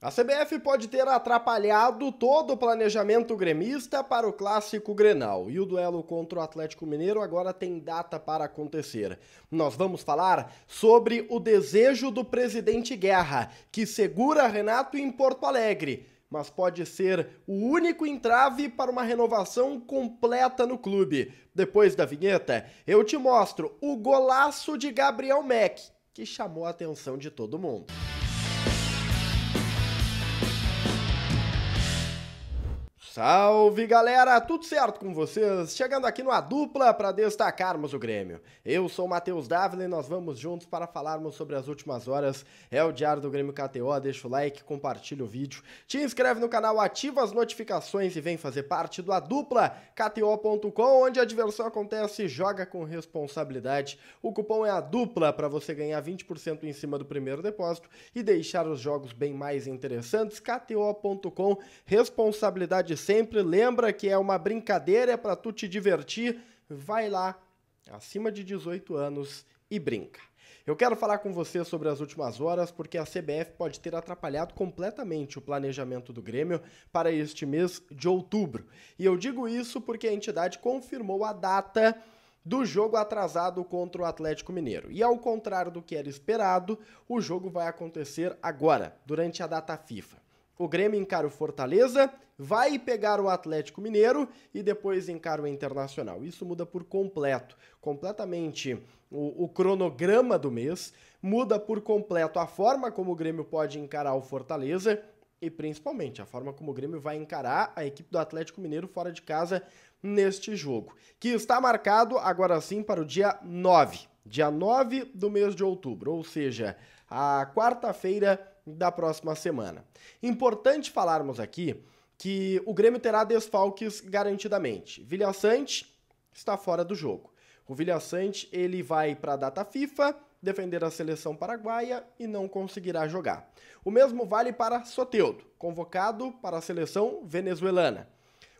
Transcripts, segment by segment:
A CBF pode ter atrapalhado todo o planejamento gremista para o clássico Grenal e o duelo contra o Atlético Mineiro agora tem data para acontecer. Nós vamos falar sobre o desejo do presidente Guerra, que segura Renato em Porto Alegre, mas pode ser o único entrave para uma renovação completa no clube. Depois da vinheta, eu te mostro o golaço de Gabriel Mack, que chamou a atenção de todo mundo. Salve galera, tudo certo com vocês? Chegando aqui no A Dupla para destacarmos o Grêmio. Eu sou o Matheus Dávila e nós vamos juntos para falarmos sobre as últimas horas. É o Diário do Grêmio KTO, deixa o like, compartilha o vídeo, te inscreve no canal, ativa as notificações e vem fazer parte do A Dupla KTO.com, onde a diversão acontece, joga com responsabilidade. O cupom é A Dupla para você ganhar 20% em cima do primeiro depósito e deixar os jogos bem mais interessantes. KTO.com, responsabilidade sempre, lembra que é uma brincadeira é para tu te divertir. Vai lá, acima de 18 anos e brinca. Eu quero falar com você sobre as últimas horas, porque a CBF pode ter atrapalhado completamente o planejamento do Grêmio para este mês de outubro. E eu digo isso porque a entidade confirmou a data do jogo atrasado contra o Atlético Mineiro. E ao contrário do que era esperado, o jogo vai acontecer agora, durante a data FIFA. O Grêmio encara o Fortaleza, vai pegar o Atlético Mineiro e depois encara o Internacional. Isso muda por completo, completamente o, o, cronograma do mês, muda por completo a forma como o Grêmio pode encarar o Fortaleza e principalmente a forma como o Grêmio vai encarar a equipe do Atlético Mineiro fora de casa neste jogo, que está marcado agora sim para o dia 9, dia 9 do mês de outubro, ou seja, a quarta-feira da próxima semana. Importante falarmos aqui que o Grêmio terá desfalques garantidamente. Vilhaçante está fora do jogo. O Vilhaçante, ele vai para a data FIFA defender a seleção paraguaia e não conseguirá jogar. O mesmo vale para Soteudo, convocado para a seleção venezuelana.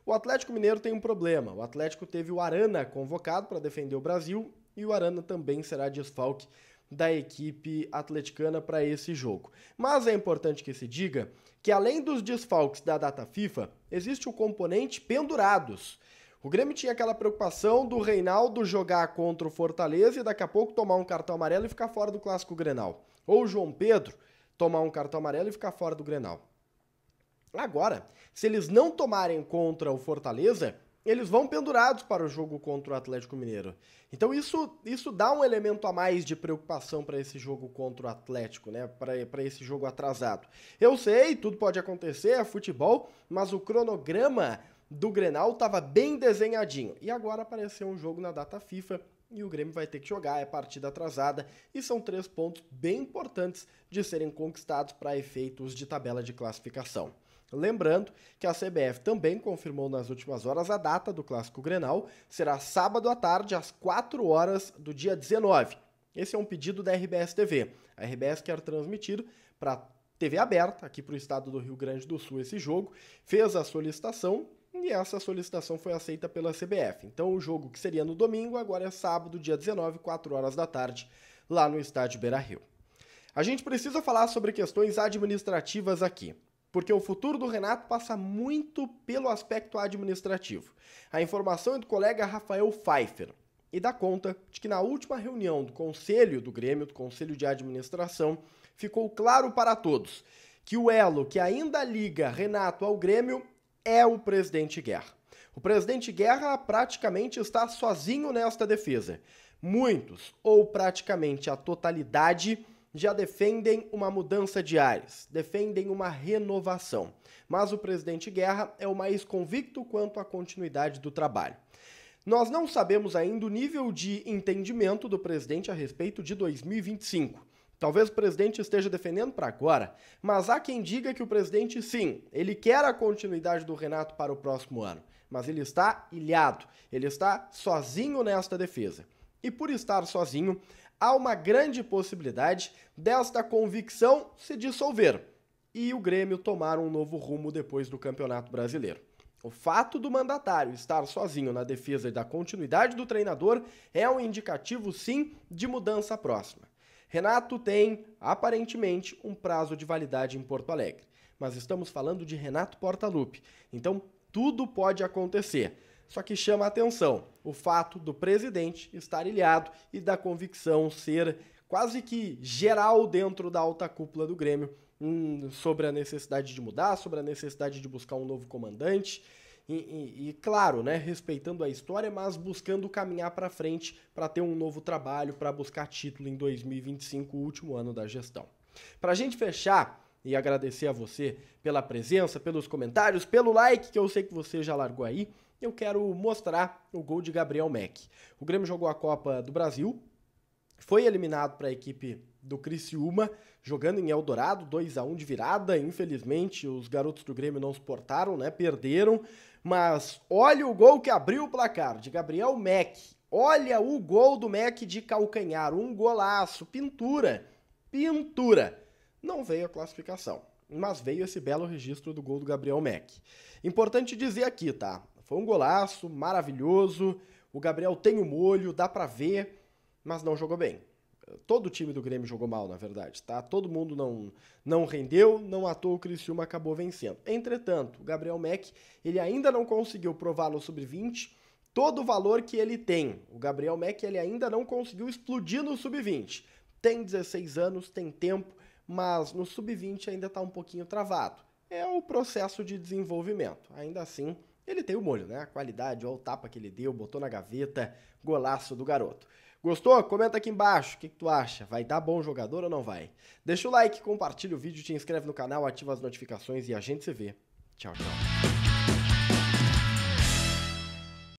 O Atlético Mineiro tem um problema. O Atlético teve o Arana convocado para defender o Brasil e o Arana também será desfalque da equipe atleticana para esse jogo. Mas é importante que se diga que além dos desfalques da data FIFA, existe o componente pendurados. O Grêmio tinha aquela preocupação do Reinaldo jogar contra o Fortaleza e daqui a pouco tomar um cartão amarelo e ficar fora do Clássico Grenal. Ou o João Pedro tomar um cartão amarelo e ficar fora do Grenal. Agora, se eles não tomarem contra o Fortaleza, eles vão pendurados para o jogo contra o Atlético Mineiro. Então isso, isso dá um elemento a mais de preocupação para esse jogo contra o Atlético, né? Para esse jogo atrasado. Eu sei, tudo pode acontecer, é futebol, mas o cronograma do Grenal estava bem desenhadinho. E agora apareceu um jogo na data FIFA e o Grêmio vai ter que jogar, é partida atrasada, e são três pontos bem importantes de serem conquistados para efeitos de tabela de classificação. Lembrando que a CBF também confirmou nas últimas horas a data do Clássico Grenal, será sábado à tarde, às 4 horas do dia 19. Esse é um pedido da RBS TV. A RBS quer transmitir para TV aberta, aqui para o estado do Rio Grande do Sul, esse jogo, fez a solicitação e essa solicitação foi aceita pela CBF. Então o jogo que seria no domingo, agora é sábado, dia 19, 4 horas da tarde, lá no estádio Beira Rio. A gente precisa falar sobre questões administrativas aqui porque o futuro do Renato passa muito pelo aspecto administrativo. A informação é do colega Rafael Pfeiffer e dá conta de que na última reunião do Conselho do Grêmio, do Conselho de Administração, ficou claro para todos que o elo que ainda liga Renato ao Grêmio é o presidente Guerra. O presidente Guerra praticamente está sozinho nesta defesa. Muitos, ou praticamente a totalidade, já defendem uma mudança de ares, defendem uma renovação. Mas o presidente Guerra é o mais convicto quanto à continuidade do trabalho. Nós não sabemos ainda o nível de entendimento do presidente a respeito de 2025. Talvez o presidente esteja defendendo para agora, mas há quem diga que o presidente, sim, ele quer a continuidade do Renato para o próximo ano, mas ele está ilhado, ele está sozinho nesta defesa. E por estar sozinho, há uma grande possibilidade desta convicção se dissolver e o Grêmio tomar um novo rumo depois do Campeonato Brasileiro. O fato do mandatário estar sozinho na defesa da continuidade do treinador é um indicativo, sim, de mudança próxima. Renato tem, aparentemente, um prazo de validade em Porto Alegre, mas estamos falando de Renato Portaluppi, então tudo pode acontecer. Só que chama a atenção o fato do presidente estar ilhado e da convicção ser quase que geral dentro da alta cúpula do Grêmio hum, sobre a necessidade de mudar, sobre a necessidade de buscar um novo comandante. E, e, e claro, né, respeitando a história, mas buscando caminhar para frente para ter um novo trabalho, para buscar título em 2025, o último ano da gestão. Para a gente fechar, e agradecer a você pela presença, pelos comentários, pelo like que eu sei que você já largou aí. Eu quero mostrar o gol de Gabriel Mack. O Grêmio jogou a Copa do Brasil, foi eliminado para a equipe do Criciúma, jogando em Eldorado, 2 a 1 de virada. Infelizmente, os garotos do Grêmio não suportaram, né? Perderam. Mas olha o gol que abriu o placar de Gabriel Mack. Olha o gol do Mack de calcanhar, um golaço, pintura. Pintura não veio a classificação. Mas veio esse belo registro do gol do Gabriel Mack. Importante dizer aqui, tá? Foi um golaço, maravilhoso. O Gabriel tem o um molho, dá para ver, mas não jogou bem. Todo o time do Grêmio jogou mal, na verdade, tá? Todo mundo não, não rendeu, não atou o Criciúma acabou vencendo. Entretanto, o Gabriel Mack, ele ainda não conseguiu provar no sub-20 todo o valor que ele tem. O Gabriel Mack, ele ainda não conseguiu explodir no sub-20. Tem 16 anos, tem tempo, mas no sub-20 ainda está um pouquinho travado. É o processo de desenvolvimento. Ainda assim, ele tem o molho, né? A qualidade, olha o tapa que ele deu, botou na gaveta, golaço do garoto. Gostou? Comenta aqui embaixo o que, que, tu acha. Vai dar bom jogador ou não vai? Deixa o like, compartilha o vídeo, te inscreve no canal, ativa as notificações e a gente se vê. Tchau, tchau.